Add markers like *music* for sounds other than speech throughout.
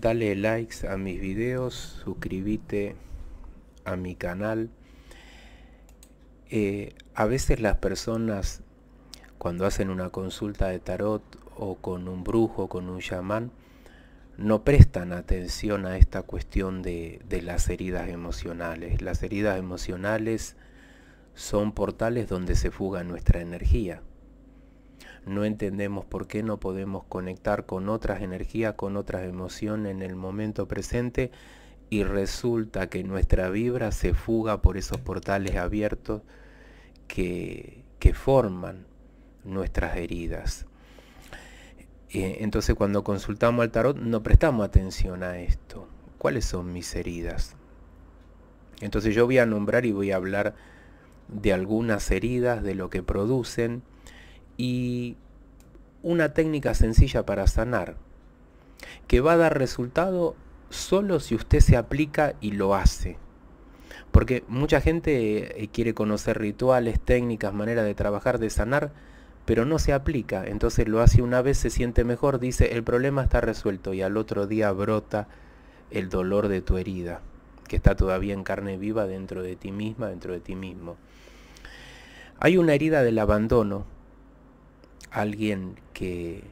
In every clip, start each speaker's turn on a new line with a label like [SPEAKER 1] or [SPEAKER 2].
[SPEAKER 1] dale likes a mis videos, suscríbete a mi canal. Eh, a veces las personas cuando hacen una consulta de tarot o con un brujo, con un chamán, no prestan atención a esta cuestión de las heridas emocionales. Las heridas emocionales son portales donde se fuga nuestra energía no entendemos por qué no podemos conectar con otras energías, con otras emociones en el momento presente y resulta que nuestra vibra se fuga por esos portales abiertos que, que forman nuestras heridas. Eh, entonces cuando consultamos al tarot no prestamos atención a esto. ¿Cuáles son mis heridas? Entonces yo voy a nombrar y voy a hablar de algunas heridas, de lo que producen, y una técnica sencilla para sanar que va a dar resultado solo si usted se aplica y lo hace. Porque mucha gente eh, quiere conocer rituales, técnicas, maneras de trabajar, de sanar, pero no se aplica. Entonces lo hace una vez, se siente mejor, dice, el problema está resuelto y al otro día brota el dolor de tu herida, que está todavía en carne viva dentro de ti misma, dentro de ti mismo. Hay una herida del abandono alguien que,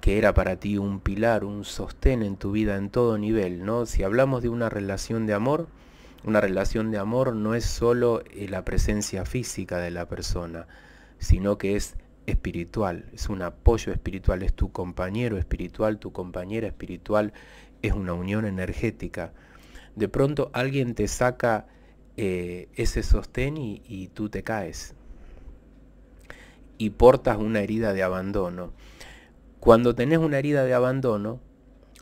[SPEAKER 1] que era para ti un pilar, un sostén en tu vida en todo nivel, ¿no? Si hablamos de una relación de amor, una relación de amor no es solo eh, la presencia física de la persona, sino que es espiritual, es un apoyo espiritual, es tu compañero espiritual, tu compañera espiritual, es una unión energética. De pronto alguien te saca eh, ese sostén y tú te caes, y portas una herida de abandono. Cuando tenés una herida de abandono,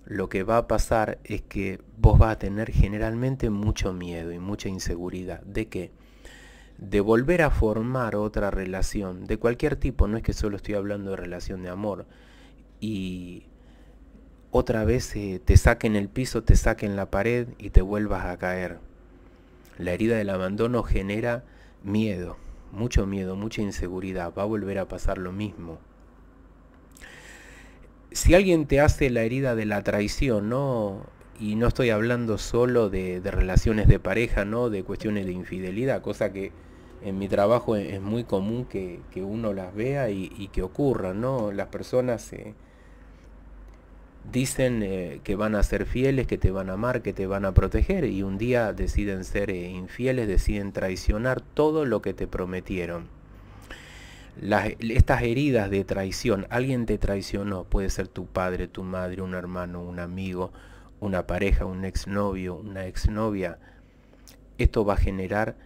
[SPEAKER 1] lo que va a pasar es que vos vas a tener generalmente mucho miedo y mucha inseguridad. ¿De qué? De volver a formar otra relación, de cualquier tipo, no es que solo estoy hablando de relación de amor. Y otra vez te saquen el piso, te saquen la pared y te vuelvas a caer. La herida del abandono genera miedo mucho miedo, mucha inseguridad, va a volver a pasar lo mismo. Si alguien te hace la herida de la traición, ¿no? y no estoy hablando solo de, relaciones de pareja, ¿no? de cuestiones de infidelidad, cosa que en mi trabajo es, muy común que, uno las vea y, que ocurra, ¿no? Las personas se, dicen eh, que van a ser fieles, que te van a amar, que te van a proteger y un día deciden ser eh, infieles, deciden traicionar todo lo que te prometieron. estas heridas de traición, alguien te traicionó, puede ser tu padre, tu madre, un hermano, un amigo, una pareja, un exnovio, una exnovia. Esto va a generar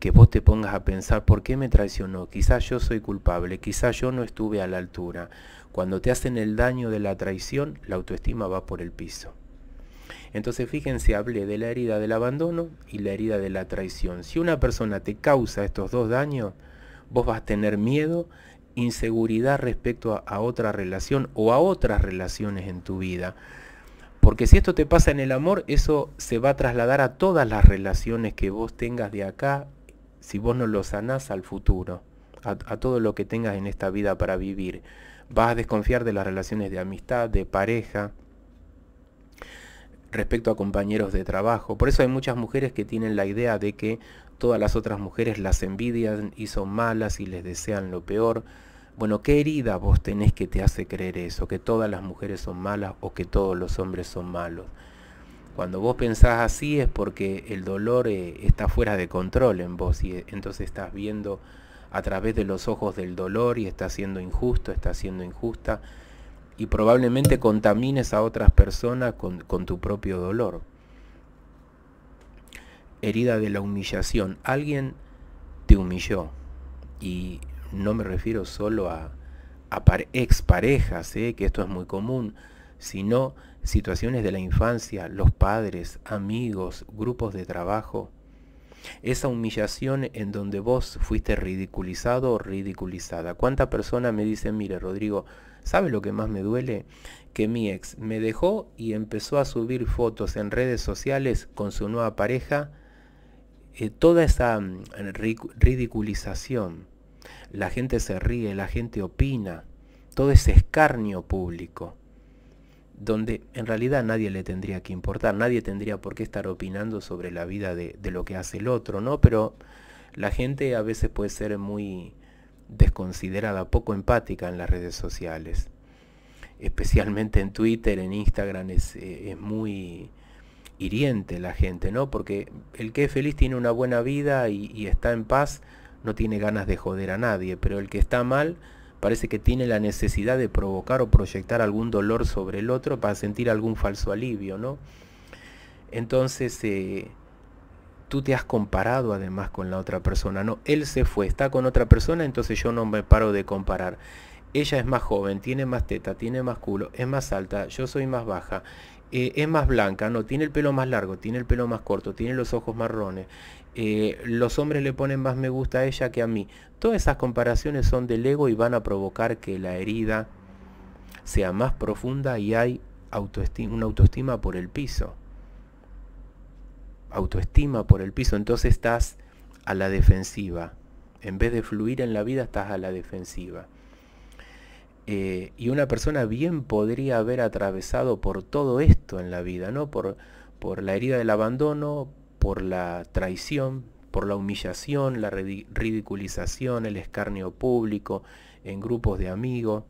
[SPEAKER 1] que vos te pongas a pensar por qué me traicionó, quizás yo soy culpable, quizás yo no estuve a la altura. Cuando te hacen el daño de la traición, la autoestima va por el piso. Entonces fíjense, hablé de la herida del abandono y la herida de la traición. Si una persona te causa estos dos daños, vos vas a tener miedo, inseguridad respecto a, otra relación o a otras relaciones en tu vida. Porque si esto te pasa en el amor, eso se va a trasladar a todas las relaciones que vos tengas de acá si vos no lo sanás al futuro, a, todo lo que tengas en esta vida para vivir, vas a desconfiar de las relaciones de amistad, de pareja, respecto a compañeros de trabajo. Por eso hay muchas mujeres que tienen la idea de que todas las otras mujeres las envidian y son malas y les desean lo peor. Bueno, ¿qué herida vos tenés que te hace creer eso? Que todas las mujeres son malas o que todos los hombres son malos. Cuando vos pensás así es porque el dolor eh, está fuera de control en vos y eh, entonces estás viendo a través de los ojos del dolor y está siendo injusto, está siendo injusta y probablemente contamines a otras personas con, tu propio dolor. Herida de la humillación. Alguien te humilló y no me refiero solo a, exparejas, ex parejas, eh, que esto es muy común sino situaciones de la infancia, los padres, amigos, grupos de trabajo. Esa humillación en donde vos fuiste ridiculizado o ridiculizada. ¿Cuánta persona me dice, mire Rodrigo, ¿sabe lo que más me duele? Que mi ex me dejó y empezó a subir fotos en redes sociales con su nueva pareja. Eh, toda esa mm, ridiculización, la gente se ríe, la gente opina, todo ese escarnio público donde en realidad nadie le tendría que importar, nadie tendría por qué estar opinando sobre la vida de, lo que hace el otro, ¿no? Pero la gente a veces puede ser muy desconsiderada, poco empática en las redes sociales. Especialmente en Twitter, en Instagram, es, eh, muy hiriente la gente, ¿no? Porque el que es feliz tiene una buena vida y está en paz, no tiene ganas de joder a nadie, pero el que está mal parece que tiene la necesidad de provocar o proyectar algún dolor sobre el otro para sentir algún falso alivio, ¿no? Entonces, eh, tú te has comparado además con la otra persona, ¿no? Él se fue, está con otra persona, entonces yo no me paro de comparar. Ella es más joven, tiene más teta, tiene más culo, es más alta, yo soy más baja. Eh, es más blanca, no, tiene el pelo más largo, tiene el pelo más corto, tiene los ojos marrones, eh, los hombres le ponen más me gusta a ella que a mí. Todas esas comparaciones son del ego y van a provocar que la herida sea más profunda y hay autoestima, una autoestima por el piso. Autoestima por el piso, entonces estás a la defensiva. En vez de fluir en la vida, estás a la defensiva. Eh, y una persona bien podría haber atravesado por todo esto en la vida, ¿no? Por, la herida del abandono, por la traición, por la humillación, la ridiculización, el escarnio público, en grupos de amigos,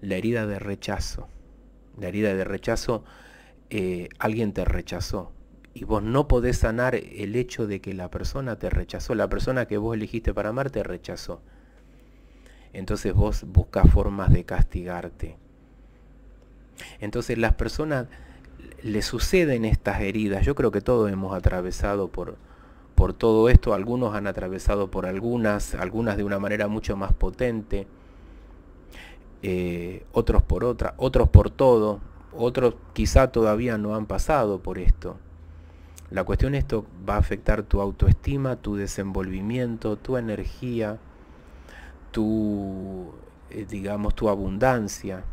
[SPEAKER 1] la herida de rechazo. La herida de rechazo, eh, alguien te rechazó. Y vos no podés sanar el hecho de que la persona te rechazó, la persona que vos elegiste para amar te rechazó entonces vos buscas formas de castigarte. Entonces las personas le suceden estas heridas. Yo creo que todos hemos atravesado por, todo esto, algunos han atravesado por algunas, algunas de una manera mucho más potente, eh, otros por otra, otros por todo, otros quizá todavía no han pasado por esto. La cuestión es esto va a afectar tu autoestima, tu desenvolvimiento, tu energía, tu, eh, digamos, tu abundancia.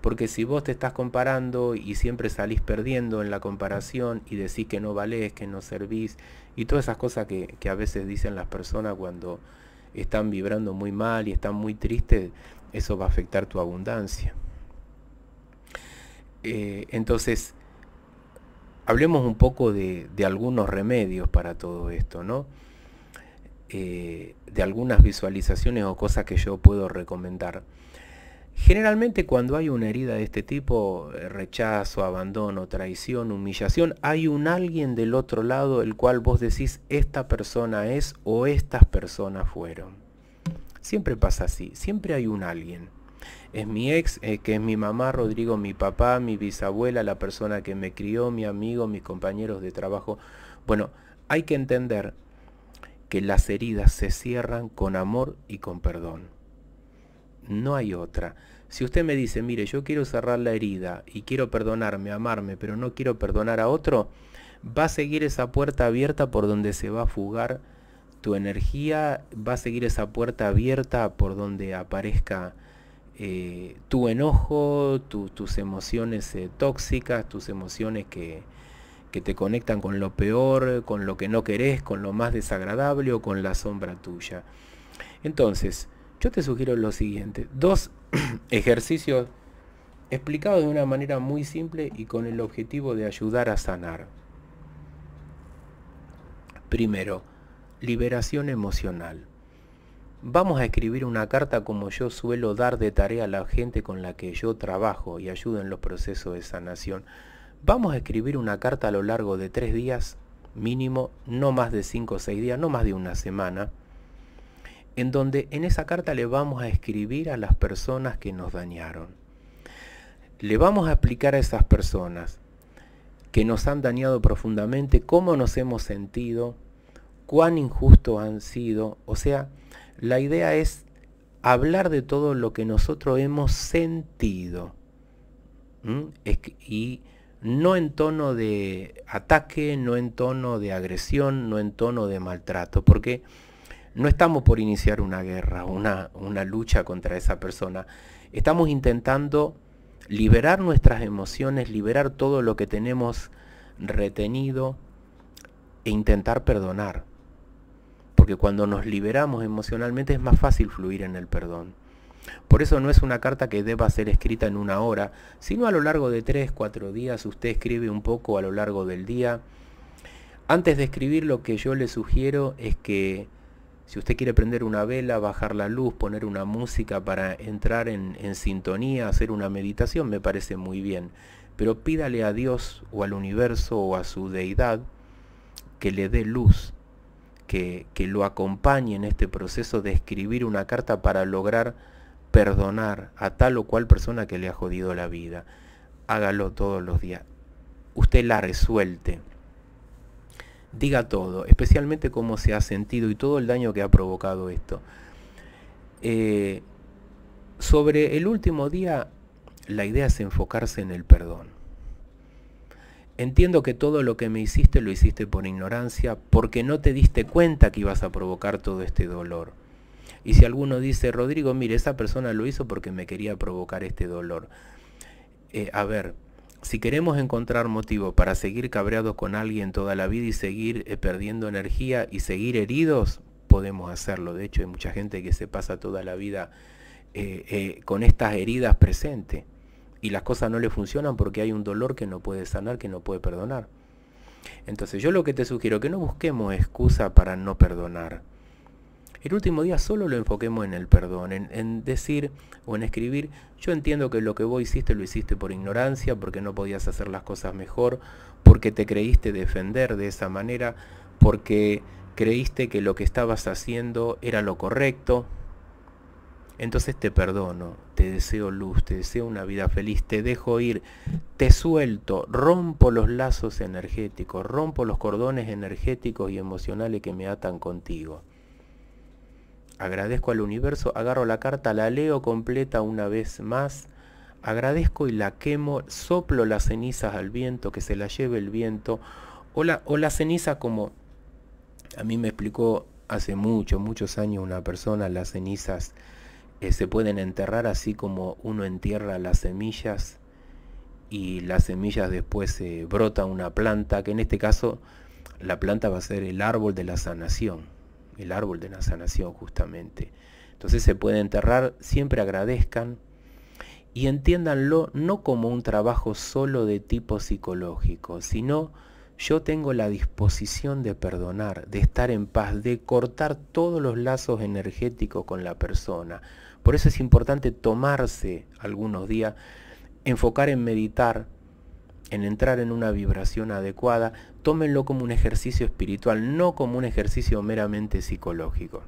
[SPEAKER 1] Porque si vos te estás comparando y siempre salís perdiendo en la comparación y decís que no valés, que no servís, y todas esas cosas que, a veces dicen las personas cuando están vibrando muy mal y están muy tristes, eso va a afectar tu abundancia. Eh, entonces, hablemos un poco de, de algunos remedios para todo esto, ¿no? Eh, de algunas visualizaciones o cosas que yo puedo recomendar. Generalmente cuando hay una herida de este tipo, eh, rechazo, abandono, traición, humillación, hay un alguien del otro lado el cual vos decís esta persona es o estas personas fueron. Siempre pasa así, siempre hay un alguien. Es mi ex, eh, que es mi mamá, Rodrigo, mi papá, mi bisabuela, la persona que me crió, mi amigo, mis compañeros de trabajo. Bueno, hay que entender que las heridas se cierran con amor y con perdón. No hay otra. Si usted me dice, mire, yo quiero cerrar la herida y quiero perdonarme, amarme, pero no quiero perdonar a otro, va a seguir esa puerta abierta por donde se va a fugar tu energía, va a seguir esa puerta abierta por donde aparezca eh, tu enojo, tus emociones eh, tóxicas, tus emociones que, que te conectan con lo peor, con lo que no querés, con lo más desagradable o con la sombra tuya. Entonces, yo te sugiero lo siguiente, dos *clears throat* ejercicios explicados de una manera muy simple y con el objetivo de ayudar a sanar. Primero, liberación emocional. Vamos a escribir una carta como yo suelo dar de tarea a la gente con la que yo trabajo y ayudo en los procesos de sanación. Vamos a escribir una carta a lo largo de tres días, mínimo, no más de cinco o seis días, no más de una semana, en donde en esa carta le vamos a escribir a las personas que nos dañaron. Le vamos a explicar a esas personas que nos han dañado profundamente cómo nos hemos sentido, cuán injustos han sido. O sea, la idea es hablar de todo lo que nosotros hemos sentido. y no en tono de ataque, no en tono de agresión, no en tono de maltrato, porque no estamos por iniciar una guerra, una, lucha contra esa persona. Estamos intentando liberar nuestras emociones, liberar todo lo que tenemos retenido e intentar perdonar. Porque cuando nos liberamos emocionalmente es más fácil fluir en el perdón. Por eso no es una carta que deba ser escrita en una hora, sino a lo largo de 3, 4 días usted escribe un poco a lo largo del día. Antes de escribir lo que yo le sugiero es que si usted quiere prender una vela, bajar la luz, poner una música para entrar en, sintonía, hacer una meditación, me parece muy bien. Pero pídale a Dios o al universo o a su deidad que le dé luz, que lo acompañe en este proceso de escribir una carta para lograr perdonar a tal o cual persona que le ha jodido la vida. Hágalo todos los días. Usted la resuelte. Diga todo, especialmente cómo se ha sentido y todo el daño que ha provocado esto. Eh, sobre el último día, la idea es enfocarse en el perdón. Entiendo que todo lo que me hiciste lo hiciste por ignorancia, porque no te diste cuenta que ibas a provocar todo este dolor y si alguno dice, Rodrigo, mire, esa persona lo hizo porque me quería provocar este dolor. Eh, a ver, si queremos encontrar motivo para seguir cabreados con alguien toda la vida y seguir eh, perdiendo energía y seguir heridos, podemos hacerlo. De hecho, hay mucha gente que se pasa toda la vida eh, con estas heridas presentes y las cosas no le funcionan porque hay un dolor que no puede sanar, que no puede perdonar. Entonces yo lo que te sugiero, que no busquemos excusa para no perdonar. El último día solo lo enfoquemos en el perdón, en, decir o en escribir, yo entiendo que lo que vos hiciste lo hiciste por ignorancia, porque no podías hacer las cosas mejor, porque te creíste defender de esa manera, porque creíste que lo que estabas haciendo era lo correcto. Entonces te perdono, te deseo luz, te deseo una vida feliz, te dejo ir, te suelto, rompo los lazos energéticos, rompo los cordones energéticos y emocionales que me atan contigo. Agradezco al universo, agarro la carta, la leo completa una vez más. Agradezco y la quemo, soplo las cenizas al viento, que se la lleve el viento. O la, o ceniza como a mí me explicó hace muchos, muchos años una persona, las cenizas eh, se pueden enterrar así como uno entierra las semillas y las semillas después se eh, brota una planta, que en este caso la planta va a ser el árbol de la sanación el árbol de la sanación justamente. Entonces se puede enterrar, siempre agradezcan y entiéndanlo no como un trabajo solo de tipo psicológico, sino yo tengo la disposición de perdonar, de estar en paz, de cortar todos los lazos energéticos con la persona. Por eso es importante tomarse algunos días, enfocar en meditar, en entrar en una vibración adecuada, tómenlo como un ejercicio espiritual, no como un ejercicio meramente psicológico.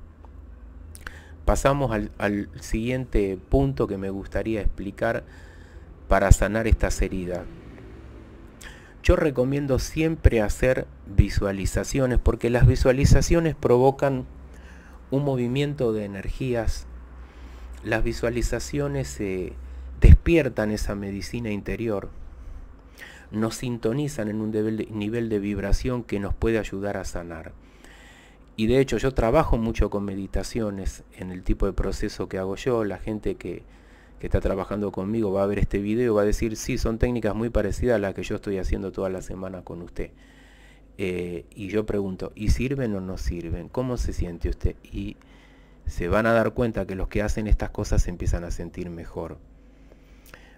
[SPEAKER 1] Pasamos al, siguiente punto que me gustaría explicar para sanar estas heridas. Yo recomiendo siempre hacer visualizaciones porque las visualizaciones provocan un movimiento de energías. Las visualizaciones eh, despiertan esa medicina interior nos sintonizan en un nivel de, vibración que nos puede ayudar a sanar. Y de hecho yo trabajo mucho con meditaciones en el tipo de proceso que hago yo. La gente que, está trabajando conmigo va a ver este video, va a decir, sí, son técnicas muy parecidas a las que yo estoy haciendo toda la semana con usted. Eh, y yo pregunto, ¿y sirven o no sirven? ¿Cómo se siente usted? Y se van a dar cuenta que los que hacen estas cosas se empiezan a sentir mejor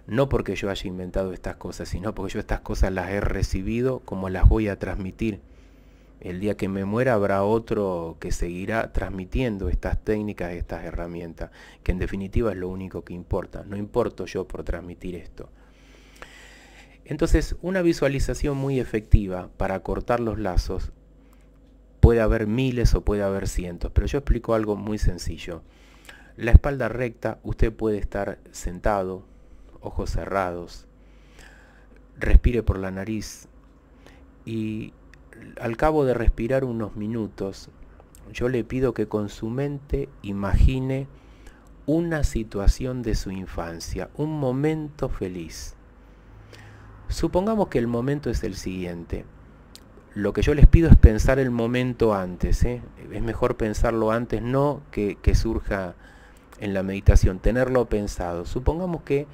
[SPEAKER 1] no porque yo haya inventado estas cosas, sino porque yo estas cosas las he recibido como las voy a transmitir. El día que me muera habrá otro que seguirá transmitiendo estas técnicas, estas herramientas, que en definitiva es lo único que importa. No importo yo por transmitir esto. Entonces, una visualización muy efectiva para cortar los lazos puede haber miles o puede haber cientos, pero yo explico algo muy sencillo. La espalda recta, usted puede estar sentado, ojos cerrados, respire por la nariz y al cabo de respirar unos minutos, yo le pido que con su mente imagine una situación de su infancia, un momento feliz. Supongamos que el momento es el siguiente. Lo que yo les pido es pensar el momento antes. ¿eh? Es mejor pensarlo antes, no que surja en la meditación, tenerlo pensado. Supongamos que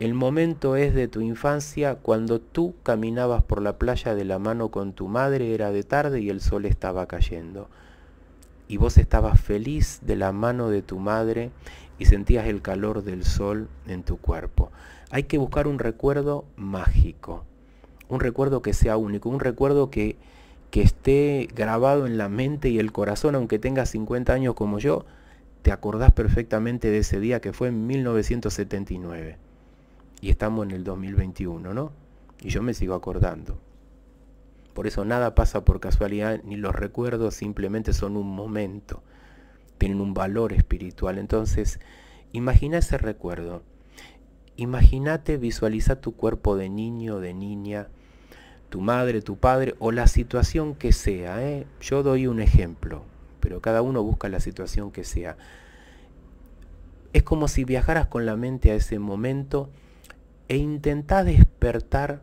[SPEAKER 1] el momento es de tu infancia cuando tú caminabas por la playa de la mano con tu madre, era de tarde y el sol estaba cayendo. Y vos estabas feliz de la mano de tu madre y sentías el calor del sol en tu cuerpo. Hay que buscar un recuerdo mágico, un recuerdo que sea único, un recuerdo que, que esté grabado en la mente y el corazón, aunque tengas 50 años como yo, te acordás perfectamente de ese día que fue en 1979 y estamos en el 2021, ¿no? Y yo me sigo acordando. Por eso nada pasa por casualidad, ni los recuerdos simplemente son un momento, tienen un valor espiritual. Entonces, imagina ese recuerdo. Imagínate, visualiza tu cuerpo de niño, de niña, tu madre, tu padre o la situación que sea. ¿eh? Yo doy un ejemplo, pero cada uno busca la situación que sea. Es como si viajaras con la mente a ese momento e intentá despertar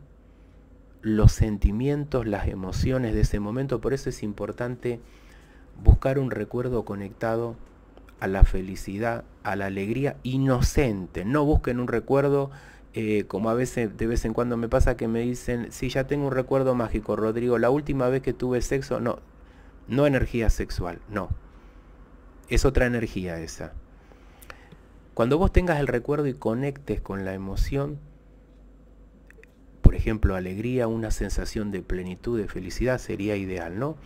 [SPEAKER 1] los sentimientos, las emociones de ese momento. Por eso es importante buscar un recuerdo conectado a la felicidad, a la alegría inocente. No busquen un recuerdo eh, como a veces de vez en cuando me pasa que me dicen, sí, ya tengo un recuerdo mágico, Rodrigo, la última vez que tuve sexo, no, no energía sexual, no. Es otra energía esa. Cuando vos tengas el recuerdo y conectes con la emoción, por ejemplo, alegría, una sensación de plenitud, de felicidad, sería ideal, ¿no?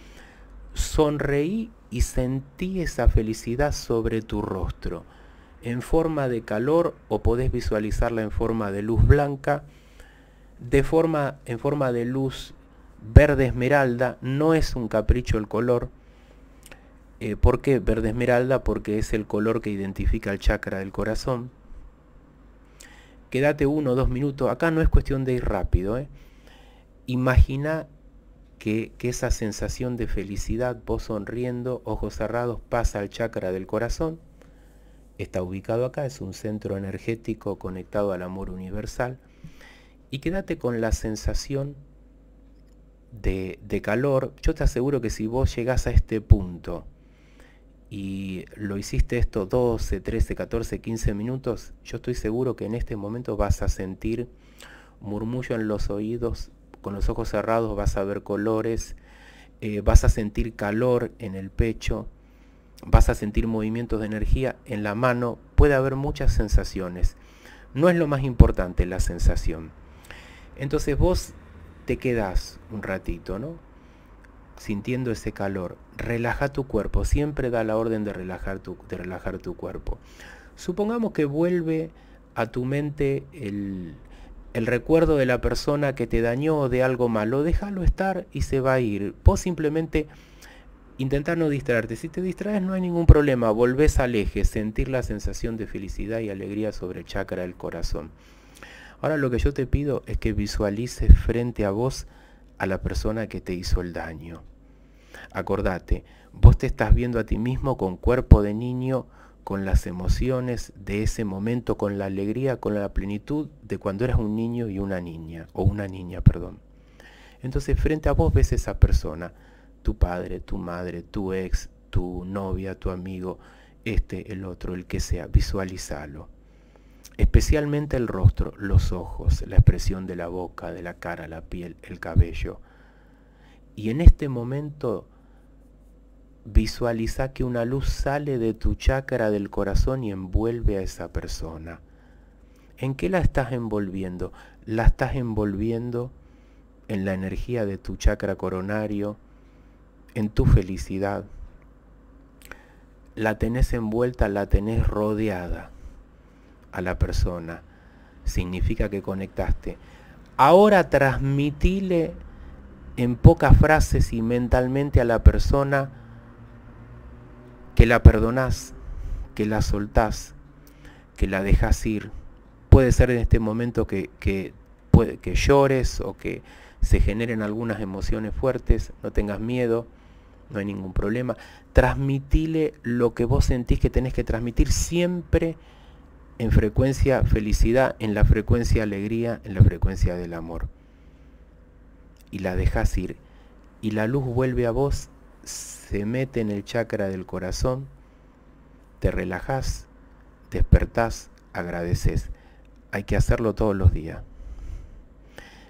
[SPEAKER 1] Sonreí y sentí esa felicidad sobre tu rostro. En forma de calor o podés visualizarla en forma de luz blanca, de forma, en forma de luz verde esmeralda, no es un capricho el color. Eh, ¿Por qué verde esmeralda? Porque es el color que identifica el chakra del corazón quédate uno o dos minutos. Acá no es cuestión de ir rápido. ¿eh? Imagina que, esa sensación de felicidad, vos sonriendo, ojos cerrados, pasa al chakra del corazón. Está ubicado acá, es un centro energético conectado al amor universal. Y quédate con la sensación de, de calor. Yo te aseguro que si vos llegás a este punto, y lo hiciste esto 12, 13, 14, 15 minutos, yo estoy seguro que en este momento vas a sentir murmullo en los oídos, con los ojos cerrados vas a ver colores, eh, vas a sentir calor en el pecho, vas a sentir movimientos de energía en la mano, puede haber muchas sensaciones. No es lo más importante la sensación. Entonces vos te quedás un ratito, ¿no? sintiendo ese calor, relaja tu cuerpo, siempre da la orden de relajar tu, de relajar tu cuerpo. Supongamos que vuelve a tu mente el, el recuerdo de la persona que te dañó o de algo malo, déjalo estar y se va a ir. Vos simplemente intentar no distraerte. Si te distraes no hay ningún problema, volvés al eje, sentir la sensación de felicidad y alegría sobre el chakra del corazón. Ahora lo que yo te pido es que visualices frente a vos a la persona que te hizo el daño. Acordate, vos te estás viendo a ti mismo con cuerpo de niño, con las emociones de ese momento, con la alegría, con la plenitud de cuando eras un niño y una niña, o una niña, perdón. Entonces frente a vos ves esa persona, tu padre, tu madre, tu ex, tu novia, tu amigo, este, el otro, el que sea, visualizalo especialmente el rostro, los ojos, la expresión de la boca, de la cara, la piel, el cabello. Y en este momento visualiza que una luz sale de tu chakra del corazón y envuelve a esa persona. ¿En qué la estás envolviendo? La estás envolviendo en la energía de tu chakra coronario, en tu felicidad. La tenés envuelta, la tenés rodeada a la persona. Significa que conectaste. Ahora transmitile en pocas frases y mentalmente a la persona que la perdonás, que la soltás, que la dejas ir. Puede ser en este momento que, que, puede, que llores o que se generen algunas emociones fuertes, no tengas miedo, no hay ningún problema. Transmitile lo que vos sentís que tenés que transmitir siempre en frecuencia felicidad, en la frecuencia alegría, en la frecuencia del amor. Y la dejas ir. Y la luz vuelve a vos, se mete en el chakra del corazón, te relajas, despertás, agradeces. Hay que hacerlo todos los días.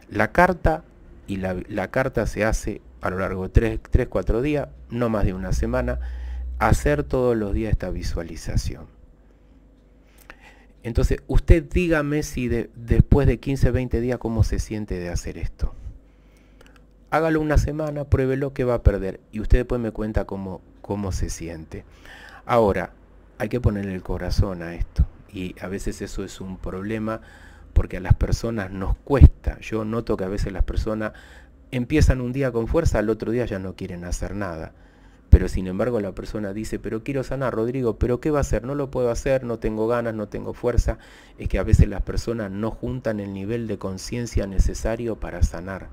[SPEAKER 1] La carta, y la, la carta se hace a lo largo de 3-4 días, no más de una semana, hacer todos los días esta visualización. Entonces, usted dígame si después de 15, 20 días, cómo se siente de hacer esto. Hágalo una semana, pruébelo que va a perder. Y usted después me cuenta cómo, cómo se siente. Ahora, hay que ponerle el corazón a esto. Y a veces eso es un problema porque a las personas nos cuesta. Yo noto que a veces las personas empiezan un día con fuerza, al otro día ya no quieren hacer nada. Pero sin embargo la persona dice, pero quiero sanar, Rodrigo, pero ¿qué va a hacer? No lo puedo hacer, no tengo ganas, no tengo fuerza. Es que a veces las personas no juntan el nivel de conciencia necesario para sanar.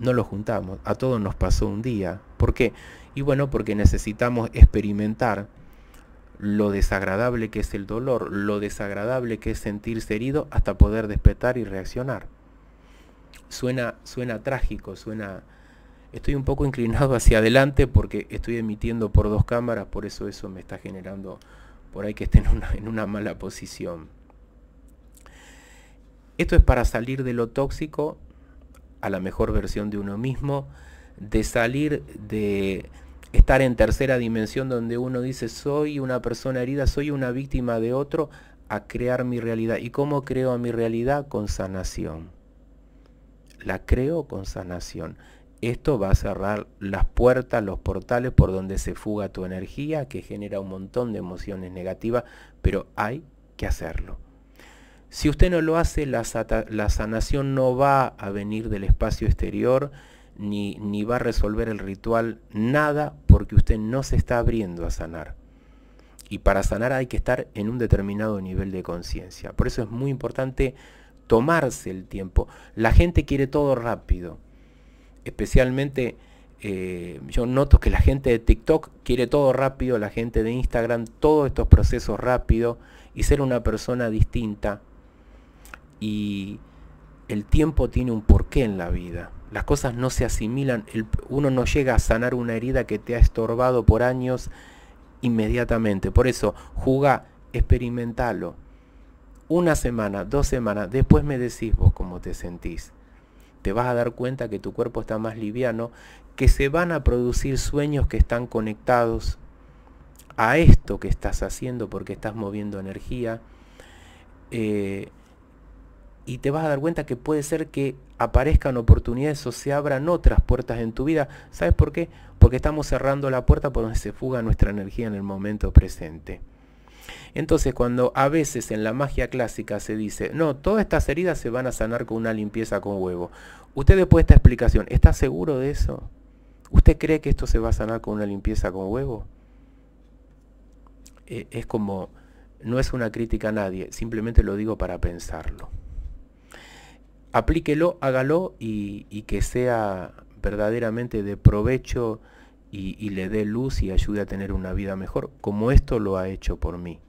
[SPEAKER 1] No lo juntamos, a todos nos pasó un día. ¿Por qué? Y bueno, porque necesitamos experimentar lo desagradable que es el dolor, lo desagradable que es sentirse herido hasta poder despertar y reaccionar. Suena, suena trágico, suena Estoy un poco inclinado hacia adelante porque estoy emitiendo por dos cámaras, por eso eso me está generando por ahí que esté en una, mala posición. Esto es para salir de lo tóxico a la mejor versión de uno mismo, de salir de estar en tercera dimensión donde uno dice soy una persona herida, soy una víctima de otro, a crear mi realidad. ¿Y cómo creo a mi realidad? Con sanación. La creo con sanación. Esto va a cerrar las puertas, los portales por donde se fuga tu energía, que genera un montón de emociones negativas, pero hay que hacerlo. Si usted no lo hace, la, sanación no va a venir del espacio exterior, ni va a resolver el ritual, nada, porque usted no se está abriendo a sanar. Y para sanar hay que estar en un determinado nivel de conciencia. Por eso es muy importante tomarse el tiempo. La gente quiere todo rápido especialmente eh, yo noto que la gente de TikTok quiere todo rápido, la gente de Instagram, todos estos procesos rápidos y ser una persona distinta. Y el tiempo tiene un porqué en la vida. Las cosas no se asimilan, uno no llega a sanar una herida que te ha estorbado por años inmediatamente. Por eso, juega experimentalo. Una semana, dos semanas, después me decís vos cómo te sentís te vas a dar cuenta que tu cuerpo está más liviano, que se van a producir sueños que están conectados a esto que estás haciendo porque estás moviendo energía. Eh, y te vas a dar cuenta que puede ser que aparezcan oportunidades o se abran otras puertas en tu vida. ¿Sabes por qué? Porque estamos cerrando la puerta por donde se fuga nuestra energía en el momento presente. Entonces cuando a veces en la magia clásica se dice, no, todas estas heridas se van a sanar con una limpieza con huevo. Usted después de esta explicación, ¿está seguro de eso? ¿Usted cree que esto se va a sanar con una limpieza con huevo? E, es como, no es una crítica a nadie, simplemente lo digo para pensarlo. Aplíquelo, hágalo y que sea verdaderamente de provecho y, le dé luz y ayude a tener una vida mejor, como esto lo ha hecho por mí.